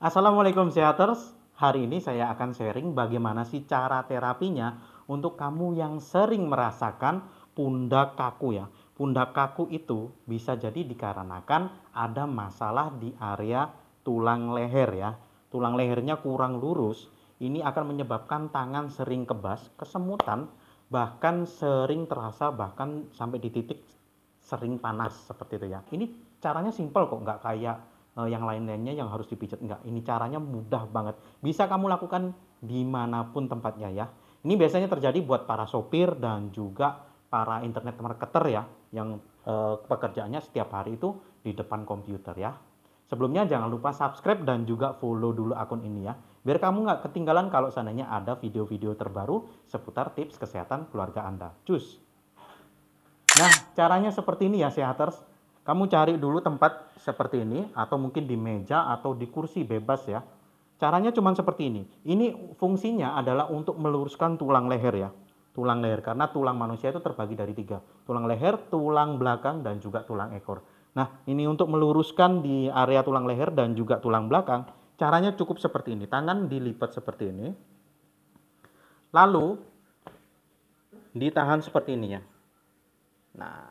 Assalamualaikum sehaters. Hari ini saya akan sharing bagaimana sih cara terapinya untuk kamu yang sering merasakan pundak kaku ya. Pundak kaku itu bisa jadi dikarenakan ada masalah di area tulang leher ya. Tulang lehernya kurang lurus, ini akan menyebabkan tangan sering kebas, kesemutan, bahkan sering terasa bahkan sampai di titik sering panas seperti itu ya. Ini caranya simpel kok, nggak kayak Eh, yang lain-lainnya yang harus dipijat enggak. Ini caranya mudah banget. Bisa kamu lakukan dimanapun tempatnya ya. Ini biasanya terjadi buat para sopir dan juga para internet marketer ya, yang eh, pekerjaannya setiap hari itu di depan komputer ya. Sebelumnya jangan lupa subscribe dan juga follow dulu akun ini ya, biar kamu nggak ketinggalan kalau seandainya ada video-video terbaru seputar tips kesehatan keluarga Anda. Cus! Nah, caranya seperti ini ya, sehaters. Kamu cari dulu tempat seperti ini atau mungkin di meja atau di kursi bebas ya. Caranya cuma seperti ini. Ini fungsinya adalah untuk meluruskan tulang leher ya. Tulang leher karena tulang manusia itu terbagi dari tiga. Tulang leher, tulang belakang dan juga tulang ekor. Nah ini untuk meluruskan di area tulang leher dan juga tulang belakang. Caranya cukup seperti ini. Tangan dilipat seperti ini. Lalu ditahan seperti ini ya. Nah,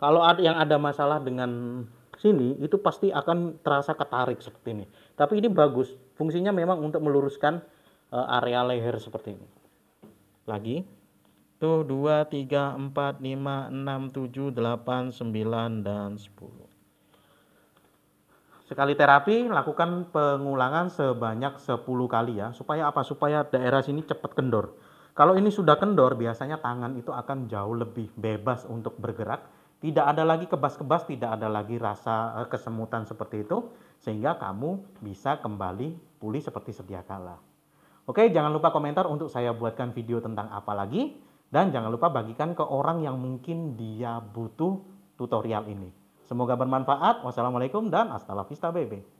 Kalau ada yang ada masalah dengan sini itu pasti akan terasa ketarik seperti ini. Tapi ini bagus, fungsinya memang untuk meluruskan eh, area leher seperti ini. Lagi. Tuh 2 3 4 5 6 7 8 9 dan 10. Sekali terapi lakukan pengulangan sebanyak 10 kali ya. Supaya apa? Supaya daerah sini cepat kendor. Kalau ini sudah kendor biasanya tangan itu akan jauh lebih bebas untuk bergerak tidak ada lagi kebas-kebas, tidak ada lagi rasa eh, kesemutan seperti itu sehingga kamu bisa kembali pulih seperti sedia kala. Oke, jangan lupa komentar untuk saya buatkan video tentang apa lagi dan jangan lupa bagikan ke orang yang mungkin dia butuh tutorial ini. Semoga bermanfaat. Wassalamualaikum dan hasta la vista baby.